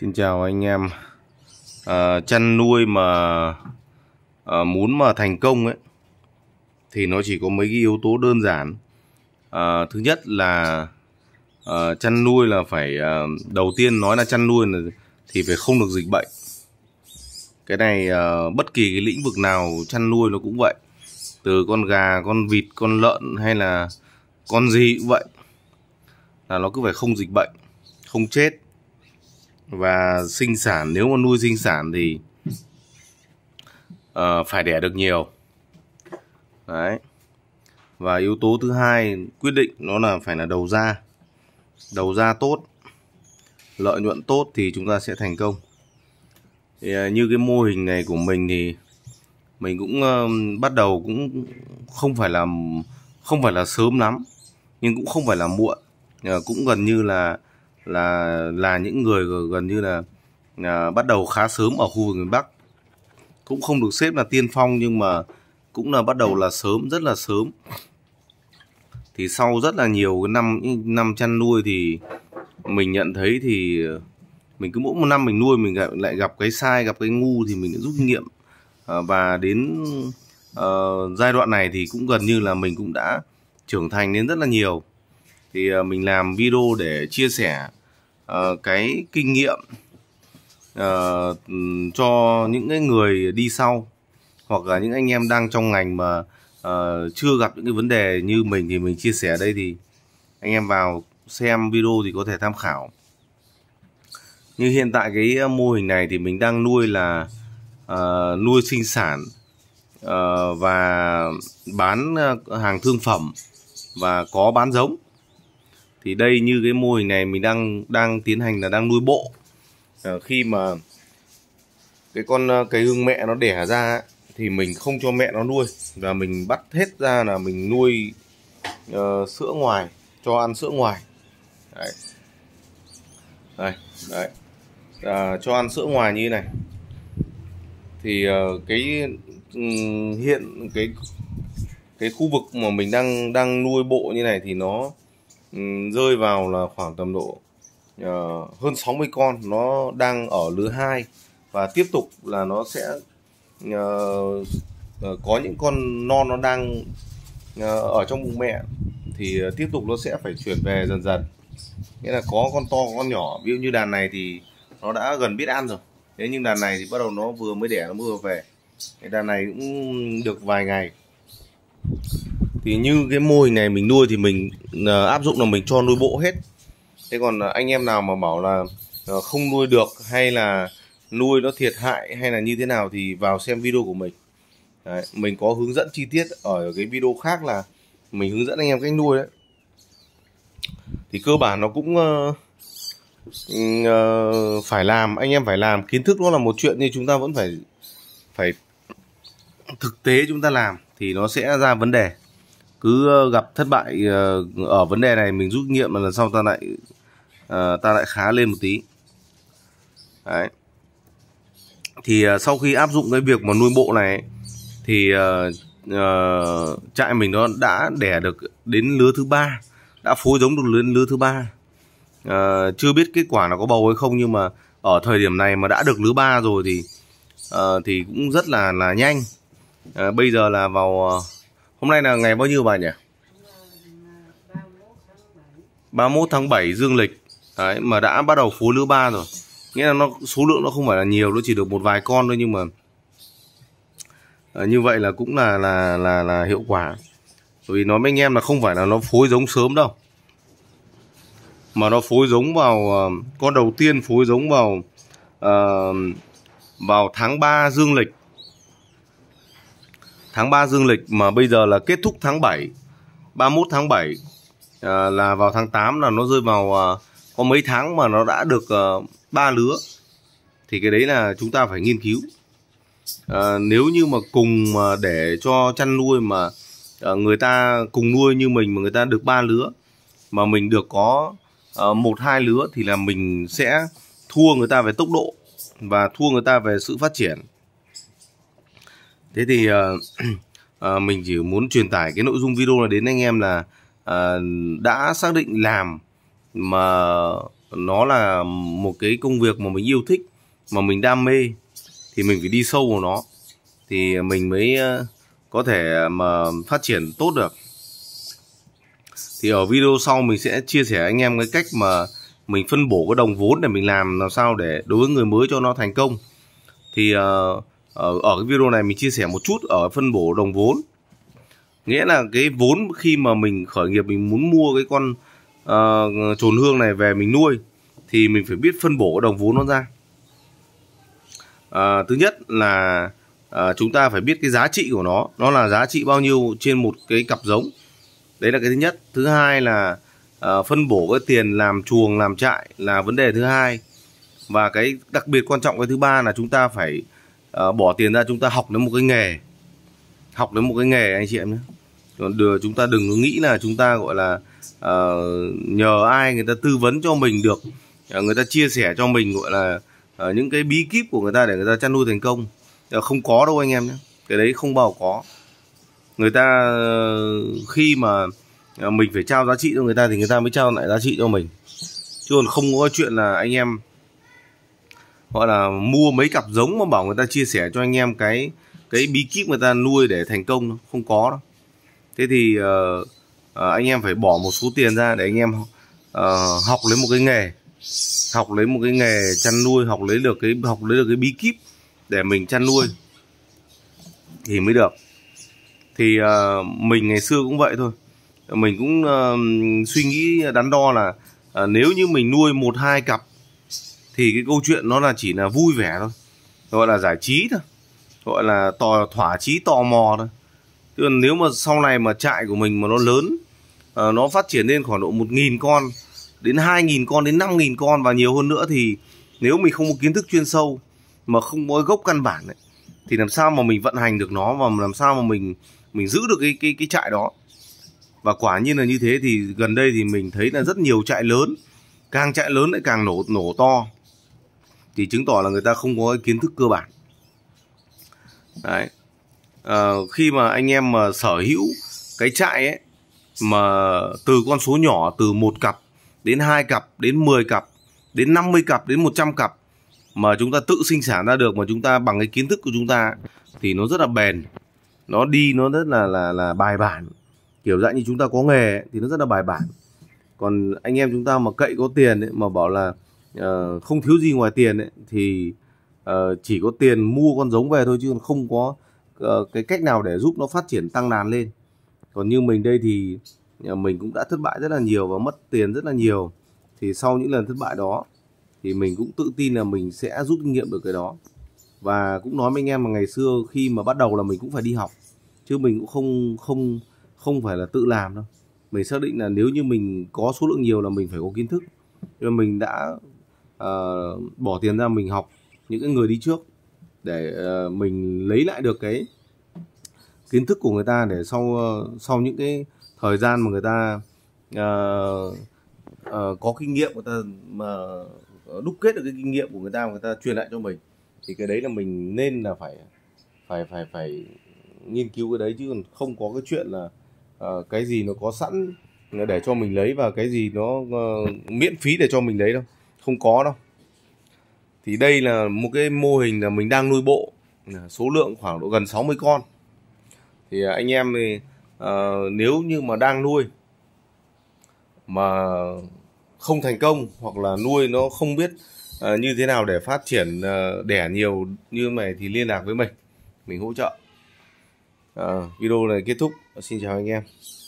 Xin chào anh em à, Chăn nuôi mà à, Muốn mà thành công ấy Thì nó chỉ có mấy cái yếu tố đơn giản à, Thứ nhất là à, Chăn nuôi là phải à, Đầu tiên nói là chăn nuôi là Thì phải không được dịch bệnh Cái này à, bất kỳ cái lĩnh vực nào Chăn nuôi nó cũng vậy Từ con gà, con vịt, con lợn Hay là con gì cũng vậy Là nó cứ phải không dịch bệnh Không chết và sinh sản nếu mà nuôi sinh sản thì uh, phải đẻ được nhiều đấy và yếu tố thứ hai quyết định nó là phải là đầu ra đầu ra tốt lợi nhuận tốt thì chúng ta sẽ thành công thì, uh, như cái mô hình này của mình thì mình cũng uh, bắt đầu cũng không phải là không phải là sớm lắm nhưng cũng không phải là muộn uh, cũng gần như là là là những người gần như là à, bắt đầu khá sớm ở khu vực miền Bắc cũng không được xếp là tiên phong nhưng mà cũng là bắt đầu là sớm rất là sớm thì sau rất là nhiều cái năm năm chăn nuôi thì mình nhận thấy thì mình cứ mỗi một năm mình nuôi mình lại, lại gặp cái sai gặp cái ngu thì mình rút kinh nghiệm à, và đến uh, giai đoạn này thì cũng gần như là mình cũng đã trưởng thành đến rất là nhiều thì ờ, mình làm video để chia sẻ uh, cái kinh nghiệm uh, cho những cái người đi sau hoặc là những anh em đang trong ngành mà uh, chưa gặp những cái vấn đề như mình thì mình chia sẻ đây thì anh em vào xem video thì có thể tham khảo như hiện tại cái mô hình này thì mình đang nuôi là uh, nuôi sinh sản uh, và bán hàng thương phẩm và có bán giống thì đây như cái mô hình này mình đang đang tiến hành là đang nuôi bộ à, khi mà cái con ờ, cái hương mẹ nó đẻ ra ấy, thì mình không cho mẹ nó nuôi và mình bắt hết ra là mình nuôi uh, sữa ngoài cho ăn sữa ngoài đấy đấy, đấy. À, cho ăn sữa ngoài như thế này thì uh, cái ừ, hiện cái cái khu vực mà mình đang đang nuôi bộ như này thì nó Ừ, rơi vào là khoảng tầm độ uh, hơn 60 con nó đang ở lứa 2 và tiếp tục là nó sẽ uh, uh, có những con non nó đang uh, ở trong bụng mẹ thì uh, tiếp tục nó sẽ phải chuyển về dần dần nghĩa là có con to con nhỏ ví dụ như đàn này thì nó đã gần biết ăn rồi thế nhưng đàn này thì bắt đầu nó vừa mới đẻ nó vừa về đàn này cũng được vài ngày thì như cái mô hình này mình nuôi thì mình à, áp dụng là mình cho nuôi bộ hết thế còn à, anh em nào mà bảo là à, không nuôi được hay là nuôi nó thiệt hại hay là như thế nào thì vào xem video của mình đấy, mình có hướng dẫn chi tiết ở cái video khác là mình hướng dẫn anh em cách nuôi đấy thì cơ bản nó cũng uh, uh, phải làm anh em phải làm kiến thức nó là một chuyện nhưng chúng ta vẫn phải phải thực tế chúng ta làm thì nó sẽ ra vấn đề cứ ờ, gặp thất bại ờ, ở vấn đề này mình rút nghiệm mà lần sau ta lại ờ, ta lại khá lên một tí đấy thì sau khi áp dụng cái việc mà nuôi bộ này thì uh, trại mình nó đã đẻ được đến lứa thứ ba đã phối giống được đến lứa thứ ba uh, chưa biết kết quả nó có bầu hay không nhưng mà ở thời điểm này mà đã được lứa ba rồi thì uh, thì cũng rất là là nhanh uh, bây giờ là vào uh, Hôm nay là ngày bao nhiêu bà nhỉ? 31 tháng 7 dương lịch Đấy, mà đã bắt đầu phối lứa ba rồi Nghĩa là nó số lượng nó không phải là nhiều Nó chỉ được một vài con thôi nhưng mà à, Như vậy là cũng là là là, là hiệu quả Bởi vì nói với anh em là không phải là nó phối giống sớm đâu Mà nó phối giống vào ờ, Con đầu tiên phối giống vào à, Vào tháng 3 dương lịch tháng 3 dương lịch mà bây giờ là kết thúc tháng 7 31 tháng 7 à, là vào tháng 8 là nó rơi vào à, có mấy tháng mà nó đã được à, ba à, lứa thì cái đấy là chúng ta phải nghiên cứu à, nếu như mà cùng mà để cho chăn nuôi mà à, người ta cùng nuôi như mình mà người ta được ba lứa mà mình được có à, một hai lứa thì là mình sẽ thua người ta về tốc độ và thua người ta về sự phát triển thế thì uh, uh, mình chỉ muốn truyền tải cái nội dung video là đến anh em là uh, đã xác định làm mà nó là một cái công việc mà mình yêu thích mà mình đam mê thì mình phải đi sâu vào nó thì mình mới có thể mà phát triển tốt được thì ở video sau mình sẽ chia sẻ anh em cái cách mà mình phân bổ cái đồng vốn để mình làm làm sao để đối với người mới cho nó thành công thì uh, ở, ờ, ở cái video này mình chia sẻ một chút ở phân bổ đồng vốn nghĩa là cái vốn khi mà mình khởi nghiệp mình muốn mua cái con uh, ờ, trồn hương này về mình nuôi thì mình phải biết phân bổ đồng vốn nó ra uh, thứ nhất là uh, chúng ta phải biết cái giá trị của nó nó là giá trị bao nhiêu trên một cái cặp giống đấy là cái thứ nhất thứ hai là uh, phân bổ cái tiền làm chuồng làm trại là vấn đề thứ hai và cái đặc biệt quan trọng cái thứ ba là chúng ta phải à, bỏ tiền ra chúng ta học đến một cái nghề học đến một cái nghề anh chị em nhé còn đưa chúng ta đừng có nghĩ là chúng ta gọi là uh, nhờ ai người ta tư vấn cho mình được uh, người ta chia sẻ cho mình gọi là uh, những cái bí kíp của người ta để người ta chăn nuôi thành công uh, không có đâu anh em nhé cái đấy không bao có người ta khi mà mình phải trao giá trị cho người ta thì người ta mới trao lại giá trị cho mình chứ còn không có chuyện là anh em gọi là mua mấy cặp giống mà bảo người ta chia sẻ cho anh em cái cái bí kíp người ta nuôi để thành công không có đâu thế thì uh, uh, anh em phải bỏ một số tiền ra để anh em uh, học lấy một cái nghề học lấy một cái nghề chăn nuôi học lấy được cái học lấy được cái bí kíp để mình chăn nuôi thì mới được thì uh, mình ngày xưa cũng vậy thôi mình cũng uh, suy nghĩ đắn đo là uh, nếu như mình nuôi một hai cặp thì cái câu chuyện nó là chỉ là vui vẻ thôi gọi là giải trí thôi gọi là tò thỏa chí tò mò thôi tức là nếu mà sau này mà trại của mình mà nó lớn à, nó phát triển lên khoảng độ một nghìn con đến hai nghìn con đến năm nghìn con và nhiều hơn nữa thì nếu mình không có kiến thức chuyên sâu mà không có gốc căn bản ấy, thì làm sao mà mình vận hành được nó và làm sao mà mình mình giữ được cái cái cái trại đó và quả nhiên là như thế thì gần đây thì mình thấy là rất nhiều trại lớn càng trại lớn lại càng nổ nổ to thì chứng tỏ là người ta không có kiến thức cơ bản đấy à, khi mà anh em mà sở hữu cái trại ấy mà từ con số nhỏ từ một cặp đến hai cặp đến 10 cặp đến 50 cặp đến 100 cặp mà chúng ta tự sinh sản ra được mà chúng ta bằng cái kiến thức của chúng ta thì nó rất là bền nó đi nó rất là là là bài bản kiểu dạng như chúng ta có nghề ấy, thì nó rất là bài bản còn anh em chúng ta mà cậy có tiền ấy, mà bảo là uh, không thiếu gì ngoài tiền ấy, thì uh, chỉ có tiền mua con giống về thôi chứ không có uh, cái cách nào để giúp nó phát triển tăng đàn lên còn như mình đây thì mình cũng đã thất bại rất là nhiều và mất tiền rất là nhiều thì sau những lần thất bại đó thì mình cũng tự tin là mình sẽ rút kinh nghiệm được cái đó và cũng nói với anh em mà ngày xưa khi mà bắt đầu là mình cũng phải đi học chứ mình cũng không không không phải là tự làm đâu mình xác định là nếu như mình có số lượng nhiều là mình phải có kiến thức rồi mình đã uh, bỏ tiền ra mình học những cái người đi trước để uh, mình lấy lại được cái kiến thức của người ta để sau uh, sau những cái thời gian mà người ta uh, uh, có kinh nghiệm người ta mà đúc kết được cái kinh nghiệm của người ta mà người ta truyền lại cho mình thì cái đấy là mình nên là phải phải phải phải nghiên cứu cái đấy chứ còn không có cái chuyện là uh, cái gì nó có sẵn để cho mình lấy và cái gì nó uh, miễn phí để cho mình lấy đâu không có đâu thì đây là một cái mô hình là mình đang nuôi bộ số lượng khoảng độ gần 60 con thì à, anh em thì uh, nếu như mà đang nuôi mà không thành công hoặc là nuôi nó không biết uh, như thế nào để phát triển uh, đẻ nhiều như mày thì liên lạc với mình mình hỗ trợ uh, video này kết thúc xin chào anh em